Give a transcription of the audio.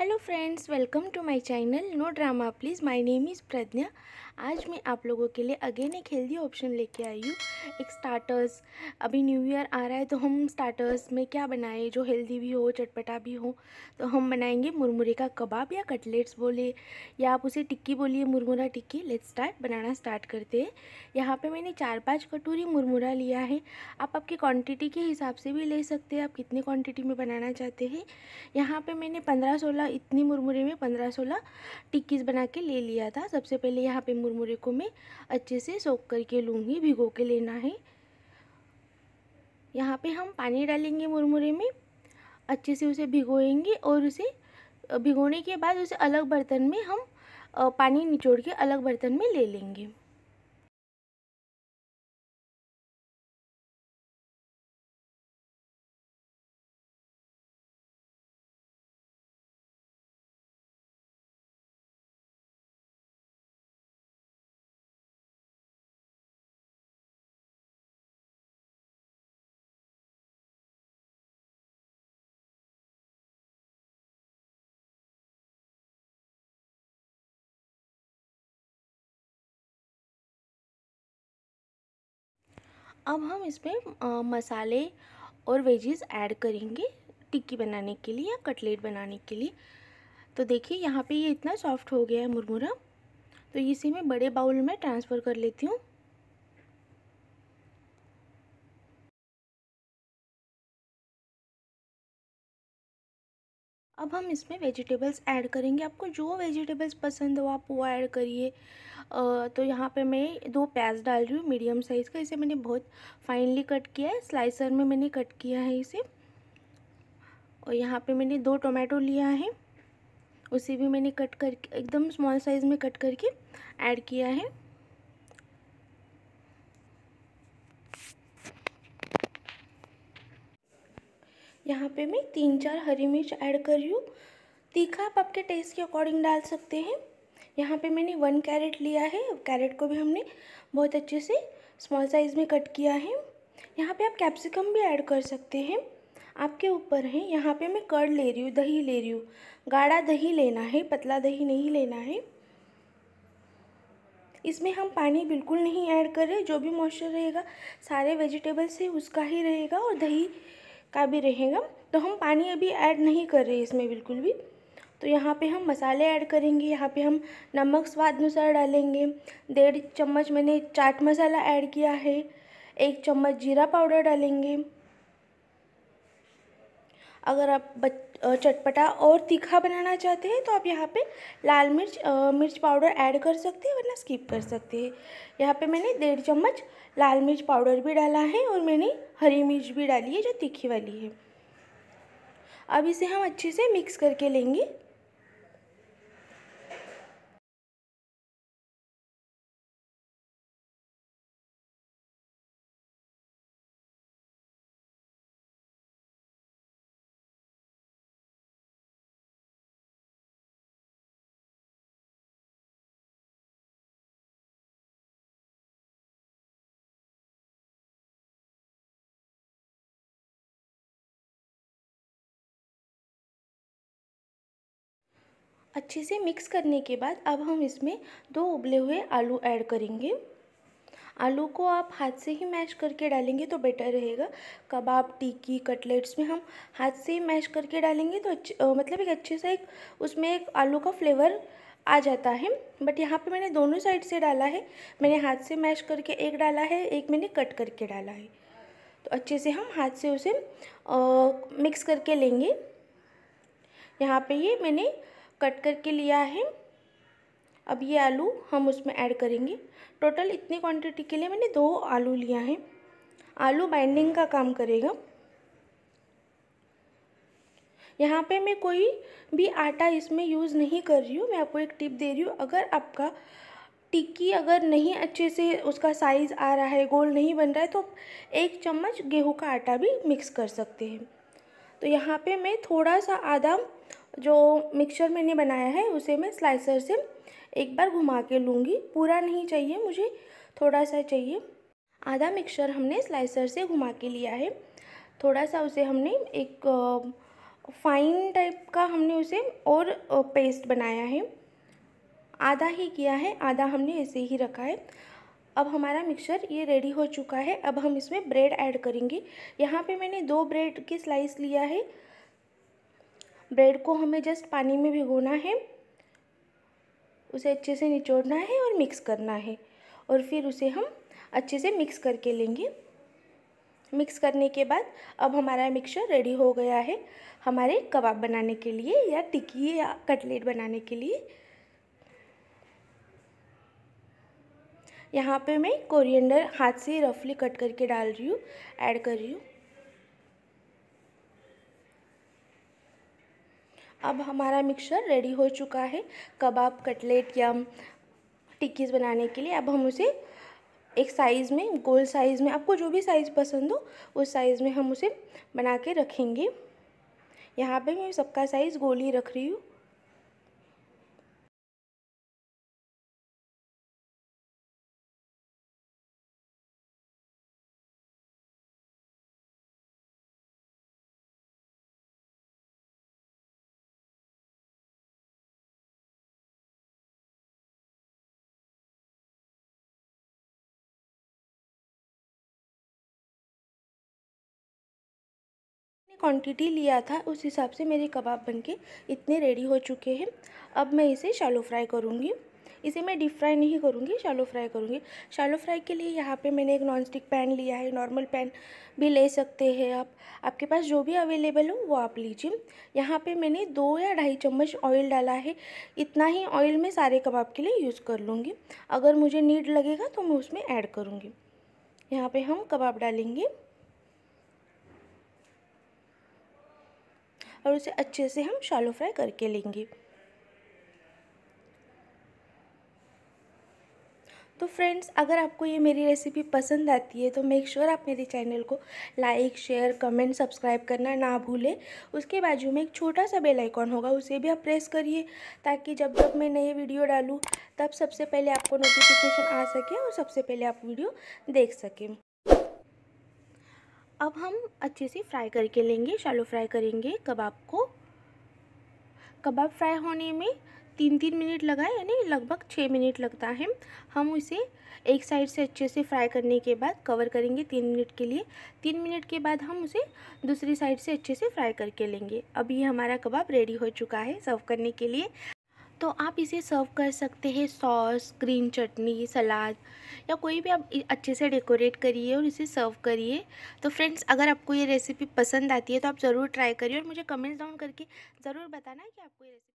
hello friends welcome to my channel no drama please my name is Pragya आज मैं आप लोगों के लिए अगेन एक हेल्दी ऑप्शन लेके आई हूँ एक स्टार्टर्स अभी न्यू ईयर आ रहा है तो हम स्टार्टर्स में क्या बनाएं जो हेल्दी भी हो चटपटा भी हो तो हम बनाएंगे मुरमुरे का कबाब या कटलेट्स बोले या आप उसे टिक्की बोलिए मुरमुरा टिक्की लेट स्टार्ट बनाना स्टार्ट करते हैं यहाँ पर मैंने चार पाँच कटोरी मुरमुरा लिया है आप आपकी क्वान्टिटी के हिसाब से भी ले सकते हैं आप कितने क्वान्टिटी में बनाना चाहते हैं यहाँ पर मैंने पंद्रह सोलह इतनी मुरमुरे में पंद्रह सोलह टिक्कीज़ बना के ले लिया था सबसे पहले यहाँ पे मुरमुरे को मैं अच्छे से सोख करके लूँगी भिगो के लेना है यहाँ पे हम पानी डालेंगे मुरमुरे में अच्छे से उसे भिगोएंगे और उसे भिगोने के बाद उसे अलग बर्तन में हम पानी निचोड़ के अलग बर्तन में ले लेंगे अब हम इसमें मसाले और वेजेस ऐड करेंगे टिक्की बनाने के लिए या कटलेट बनाने के लिए तो देखिए यहाँ पे ये इतना सॉफ्ट हो गया है मुरमुरा तो इसे मैं बड़े बाउल में ट्रांसफ़र कर लेती हूँ अब हम इसमें वेजिटेबल्स ऐड करेंगे आपको जो वेजिटेबल्स पसंद हो आप वो ऐड करिए तो यहाँ पे मैं दो प्याज डाल रही हूँ मीडियम साइज़ का इसे मैंने बहुत फाइनली कट किया है स्लाइसर में मैंने कट किया है इसे और यहाँ पे मैंने दो टोमेटो लिया है उसे भी मैंने कट करके एकदम स्मॉल साइज़ में कट करके ऐड किया है यहाँ पे मैं तीन चार हरी मिर्च ऐड कर रही हूँ तीखा आप आपके टेस्ट के अकॉर्डिंग डाल सकते हैं यहाँ पे मैंने वन कैरेट लिया है कैरेट को भी हमने बहुत अच्छे से स्मॉल साइज़ में कट किया है यहाँ पे आप कैप्सिकम भी ऐड कर सकते हैं आपके ऊपर है यहाँ पे मैं कर्ड ले रही हूँ दही ले रही हूँ गाढ़ा दही लेना है पतला दही नहीं लेना है इसमें हम पानी बिल्कुल नहीं ऐड कर रहे जो भी मॉइस्चर रहेगा सारे वेजिटेबल्स है उसका ही रहेगा और दही का भी रहेगा तो हम पानी अभी ऐड नहीं कर रहे इसमें बिल्कुल भी तो यहाँ पे हम मसाले ऐड करेंगे यहाँ पे हम नमक स्वाद अनुसार डालेंगे डेढ़ चम्मच मैंने चाट मसाला ऐड किया है एक चम्मच जीरा पाउडर डालेंगे अगर आप चटपटा और तीखा बनाना चाहते हैं तो आप यहाँ पे लाल मिर्च आ, मिर्च पाउडर ऐड कर सकते हैं वरना स्किप कर सकते हैं यहाँ पे मैंने डेढ़ चम्मच लाल मिर्च पाउडर भी डाला है और मैंने हरी मिर्च भी डाली है जो तीखी वाली है अब इसे हम अच्छे से मिक्स करके लेंगे अच्छे से मिक्स करने के बाद अब हम इसमें दो उबले हुए आलू ऐड करेंगे आलू को आप हाथ से ही मैश करके डालेंगे तो बेटर रहेगा कबाब टिक्की कटलेट्स में हम हाथ से ही मैश करके डालेंगे तो अच्छे मतलब एक अच्छे सा एक उसमें एक आलू का फ्लेवर आ जाता है बट यहाँ पे मैंने दोनों साइड से डाला है मैंने हाथ से मैश करके एक डाला है एक मैंने कट करके डाला है तो अच्छे से हम हाथ से उसे आ, मिक्स करके लेंगे यहाँ पर ये मैंने कट करके लिया है अब ये आलू हम उसमें ऐड करेंगे टोटल इतनी क्वांटिटी के लिए मैंने दो आलू लिया है आलू बाइंडिंग का काम करेगा यहाँ पे मैं कोई भी आटा इसमें यूज़ नहीं कर रही हूँ मैं आपको एक टिप दे रही हूँ अगर आपका टिक्की अगर नहीं अच्छे से उसका साइज़ आ रहा है गोल नहीं बन रहा है तो एक चम्मच गेहूं का आटा भी मिक्स कर सकते हैं तो यहाँ पे मैं थोड़ा सा आधा जो मिक्सचर मैंने बनाया है उसे मैं स्लाइसर से एक बार घुमा के लूँगी पूरा नहीं चाहिए मुझे थोड़ा सा चाहिए आधा मिक्सचर हमने स्लाइसर से घुमा के लिया है थोड़ा सा उसे हमने एक फाइन टाइप का हमने उसे और पेस्ट बनाया है आधा ही किया है आधा हमने ऐसे ही रखा है अब हमारा मिक्सचर ये रेडी हो चुका है अब हम इसमें ब्रेड ऐड करेंगे यहाँ पे मैंने दो ब्रेड के स्लाइस लिया है ब्रेड को हमें जस्ट पानी में भिगोना है उसे अच्छे से निचोड़ना है और मिक्स करना है और फिर उसे हम अच्छे से मिक्स करके लेंगे मिक्स करने के बाद अब हमारा मिक्सचर रेडी हो गया है हमारे कबाब बनाने के लिए या टिक्की या कटलेट बनाने के लिए यहाँ पे मैं कोरिएंडर हाथ से रफली कट करके डाल रही हूँ ऐड कर रही हूँ अब हमारा मिक्सचर रेडी हो चुका है कबाब कटलेट या टिक्कीज़ बनाने के लिए अब हम उसे एक साइज़ में गोल साइज़ में आपको जो भी साइज़ पसंद हो उस साइज़ में हम उसे बना के रखेंगे यहाँ पे मैं सबका साइज़ गोल ही रख रही हूँ क्वांटिटी लिया था उस हिसाब से मेरे कबाब बनके इतने रेडी हो चुके हैं अब मैं इसे शालो फ्राई करूँगी इसे मैं डीप फ्राई नहीं करूँगी शालो फ्राई करूँगी शालो फ्राई के लिए यहाँ पे मैंने एक नॉन स्टिक पैन लिया है नॉर्मल पैन भी ले सकते हैं आप आपके पास जो भी अवेलेबल हो वो आप लीजिए यहाँ पे मैंने दो या ढाई चम्मच ऑयल डाला है इतना ही ऑयल मैं सारे कबाब के लिए यूज़ कर लूँगी अगर मुझे नीड लगेगा तो मैं उसमें ऐड करूँगी यहाँ पर हम कबाब डालेंगे और उसे अच्छे से हम शालो फ्राई करके लेंगे तो फ्रेंड्स अगर आपको ये मेरी रेसिपी पसंद आती है तो मेक श्योर sure आप मेरे चैनल को लाइक शेयर कमेंट सब्सक्राइब करना ना भूलें उसके बाजू में एक छोटा सा बेल आइकॉन होगा उसे भी आप प्रेस करिए ताकि जब जब मैं नए वीडियो डालूँ तब सबसे पहले आपको नोटिफिकेशन आ सके और सबसे पहले आप वीडियो देख सकें अब हम अच्छे से फ्राई करके लेंगे शैलो फ्राई करेंगे कबाब को कबाब फ्राई होने में तीन तीन मिनट लगा यानी लगभग छः मिनट लगता है हम उसे एक साइड से अच्छे से फ्राई करने के बाद कवर करेंगे तीन मिनट के लिए तीन मिनट के बाद हम उसे दूसरी साइड से अच्छे से फ्राई करके लेंगे अब ये हमारा कबाब रेडी हो चुका है सर्व करने के लिए तो आप इसे सर्व कर सकते हैं सॉस ग्रीन चटनी सलाद या कोई भी आप अच्छे से डेकोरेट करिए और इसे सर्व करिए तो फ्रेंड्स अगर आपको ये रेसिपी पसंद आती है तो आप ज़रूर ट्राई करिए और मुझे कमेंट्स डाउन करके ज़रूर बताना कि आपको ये रेसिपी